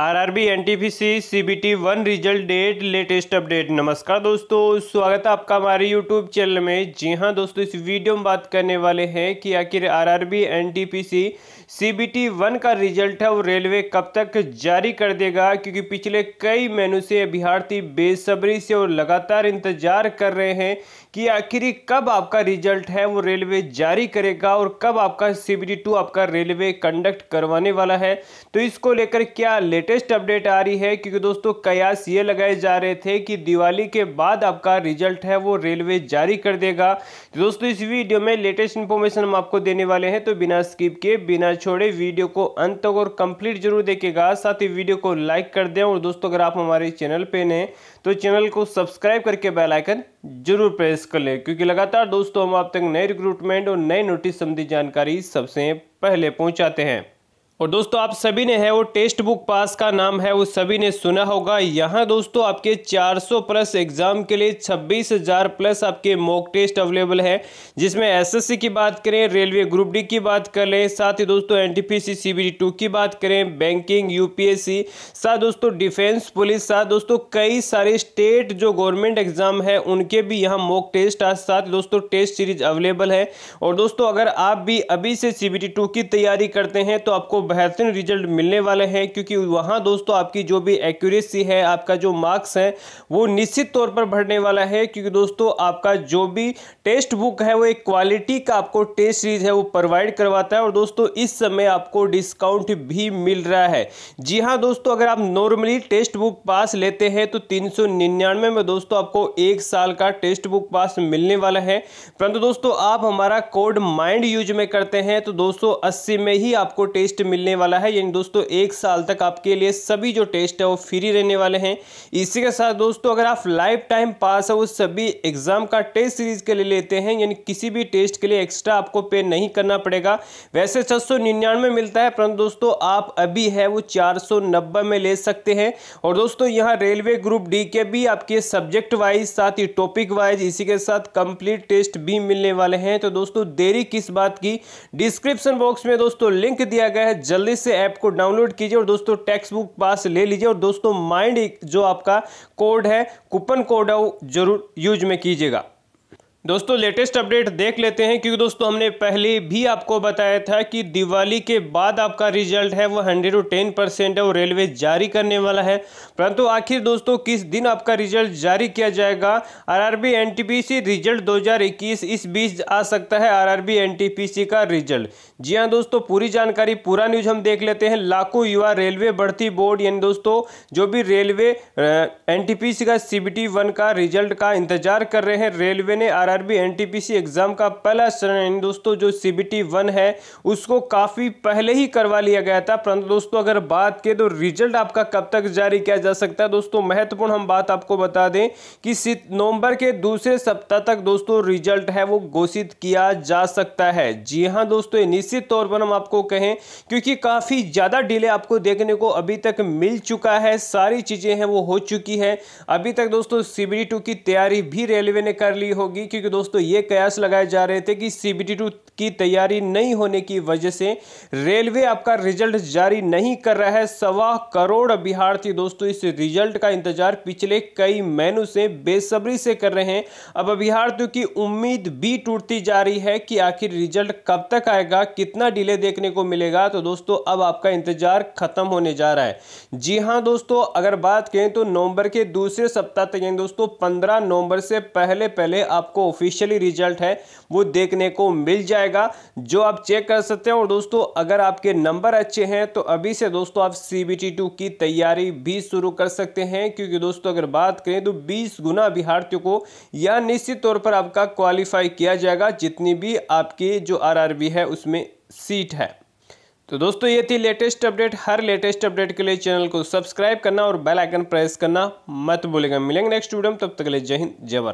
RRB NTPC CBT one result date latest update नमस्कार दोस्तों स्वागत है आपका हमारे यूट्यूब चैनल में जी हाँ दोस्तों इस वीडियो में बात करने वाले हैं कि आखिर आरआरबी एनटीपीसी सीबीटी वन का रिजल्ट है वो रेलवे कब तक जारी कर देगा क्योंकि पिछले कई महीनों से अभ्यार्थी बेसब्री से और लगातार इंतजार कर रहे हैं कि आखिर कब आपका रिजल्ट है वो रेलवे जारी करेगा और कब आपका सी बी आपका रेलवे कंडक्ट करवाने वाला है तो इसको लेकर क्या ले लेटेस्ट अपडेट आ रही है क्योंकि दोस्तों कयास ये लगाए जा रहे थे कि दिवाली के बाद आपका रिजल्ट है वो रेलवे जारी कर देगा तो दोस्तों इस वीडियो में लेटेस्ट इन्फॉर्मेशन हम आपको देने वाले हैं तो बिना स्किप किए बिना छोड़े वीडियो को अंत तक और कंप्लीट जरूर देखेगा साथ ही वीडियो को लाइक कर दें और दोस्तों अगर आप हमारे चैनल पर नए तो चैनल को सब्सक्राइब करके बेलाइकन जरूर प्रेस कर लें क्योंकि लगातार दोस्तों हम आप तक नए रिक्रूटमेंट और नए नोटिस संबंधी जानकारी सबसे पहले पहुँचाते हैं और दोस्तों आप सभी ने है वो टेस्ट बुक पास का नाम है वो सभी ने सुना होगा यहाँ दोस्तों आपके 400 प्लस एग्जाम के लिए 26,000 प्लस आपके मॉक टेस्ट अवेलेबल है जिसमें एसएससी की बात करें रेलवे ग्रुप डी की बात कर लें साथ ही दोस्तों एनटीपीसी सीबीडी टू की बात करें बैंकिंग यूपीएससी साथ दोस्तों डिफेंस पुलिस साथ दोस्तों कई सारे स्टेट जो गवर्नमेंट एग्जाम है उनके भी यहाँ मॉक टेस्ट आज साथ दोस्तों टेस्ट सीरीज अवेलेबल है और दोस्तों अगर आप भी अभी से सी टू की तैयारी करते हैं तो आपको बेहतरीन रिजल्ट मिलने वाले हैं क्योंकि वहाँ दोस्तों आपकी जो भी एक्यूरेसी है आपका जो मार्क्स है वो निश्चित तौर पर बढ़ने वाला है क्योंकि दोस्तों आपका जो भी टेस्ट बुक है वो एक क्वालिटी का आपको टेस्ट सीरीज है वो प्रोवाइड करवाता है और दोस्तों इस समय आपको डिस्काउंट भी मिल रहा है जी हाँ दोस्तों अगर आप नॉर्मली टेस्ट बुक पास लेते हैं तो तीन में दोस्तों आपको एक साल का टेस्ट बुक पास मिलने वाला है परंतु दोस्तों आप हमारा कोड माइंड यूज में करते हैं तो दोस्तों अस्सी में ही आपको टेस्ट मिलने वाला है यानी दोस्तों एक साल तक आपके लिए सभी जो टेस्ट है वो फ्री रहने वाले हैं इसी के साथ दोस्तों अगर आप लाइफ टाइम पास है वो सभी एग्ज़ाम का टेस्ट सीरीज़ के लिए लेते हैं यानी किसी भी टेस्ट के लिए एक्स्ट्रा आपको पे नहीं करना पड़ेगा वैसे छः मिलता है परंतु दोस्तों आप अभी है वो चार में ले सकते हैं और दोस्तों यहाँ रेलवे ग्रुप डी के भी आपके सब्जेक्ट वाइज साथ ही टॉपिक वाइज इसी के साथ कंप्लीट टेस्ट भी मिलने वाले हैं तो दोस्तों देरी किस बात की डिस्क्रिप्शन बॉक्स में दोस्तों लिंक दिया गया है जल्दी से ऐप को डाउनलोड कीजिए और दोस्तों टेक्स्ट बुक पास ले लीजिए और दोस्तों माइंड जो आपका कोड है कूपन कोड है वो जरूर यूज में कीजिएगा दोस्तों लेटेस्ट अपडेट देख लेते हैं क्योंकि दोस्तों हमने पहले भी आपको बताया था कि दिवाली के बाद आपका रिजल्ट है वो हंड्रेड और टेन परसेंट है वो रेलवे जारी करने वाला है परंतु आखिर दोस्तों किस दिन आपका रिजल्ट जारी किया जाएगा आरआरबी एनटीपीसी रिजल्ट 2021 इस बीच आ सकता है आर आर का रिजल्ट जी हाँ दोस्तों पूरी जानकारी पूरा न्यूज हम देख लेते हैं लाखों युवा रेलवे बढ़ती बोर्ड यानी दोस्तों जो भी रेलवे एन का सी बी का रिजल्ट का इंतजार कर रहे हैं रेलवे ने आर अरबी एनटीपीसी एग्ज़ाम का पहला चरण यानी दोस्तों जो सीबीटी वन है उसको काफ़ी पहले ही करवा लिया गया था परंतु दोस्तों अगर बात करें तो रिजल्ट आपका कब तक जारी किया जा सकता है दोस्तों महत्वपूर्ण हम बात आपको बता दें कि नवंबर के दूसरे सप्ताह तक दोस्तों रिजल्ट है वो घोषित किया जा सकता है जी हाँ दोस्तों निश्चित तौर पर हम आपको कहें क्योंकि काफ़ी ज़्यादा डिले आपको देखने को अभी तक मिल चुका है सारी चीज़ें हैं वो हो चुकी है अभी तक दोस्तों सीबीटी टू की तैयारी भी रेलवे ने कर ली होगी क्योंकि कि दोस्तों ये कयास लगाए जा रहे थे कि सी टू की तैयारी नहीं होने की वजह से रेलवे आपका रिजल्ट जारी नहीं कर रहा है सवा करोड़ अभ्यार्थी दोस्तों इस रिजल्ट का इंतजार पिछले कई महीनों से बेसब्री से कर रहे हैं अब अभ्यार्थियों की उम्मीद भी टूटती जा रही है कि आखिर रिजल्ट कब तक आएगा कितना डिले देखने को मिलेगा तो दोस्तों अब आपका इंतजार खत्म होने जा रहा है जी हाँ दोस्तों अगर बात करें तो नवंबर के दूसरे सप्ताह तक यानी दोस्तों पंद्रह नवंबर से पहले पहले आपको ऑफिशियली रिजल्ट है वो देखने को मिल जाए जाएगा जो आप चेक कर सकते हैं और दोस्तों अगर आपके नंबर अच्छे हैं तो अभी से दोस्तों आप सी बी की तैयारी भी शुरू कर सकते हैं क्योंकि दोस्तों अगर बात करें तो बीस गुना अभ्यार्थियों को या निश्चित तौर पर आपका क्वालिफाई किया जाएगा जितनी भी आपकी जो आर है उसमें सीट है तो दोस्तों ये थी लेटेस्ट अपडेट हर लेटेस्ट अपडेट के लिए चैनल को सब्सक्राइब करना और बेल आइकन प्रेस करना मत भूलेगा मिलेंगे नेक्स्ट वीडियो में तब तक के लिए जय हिंद जय भारत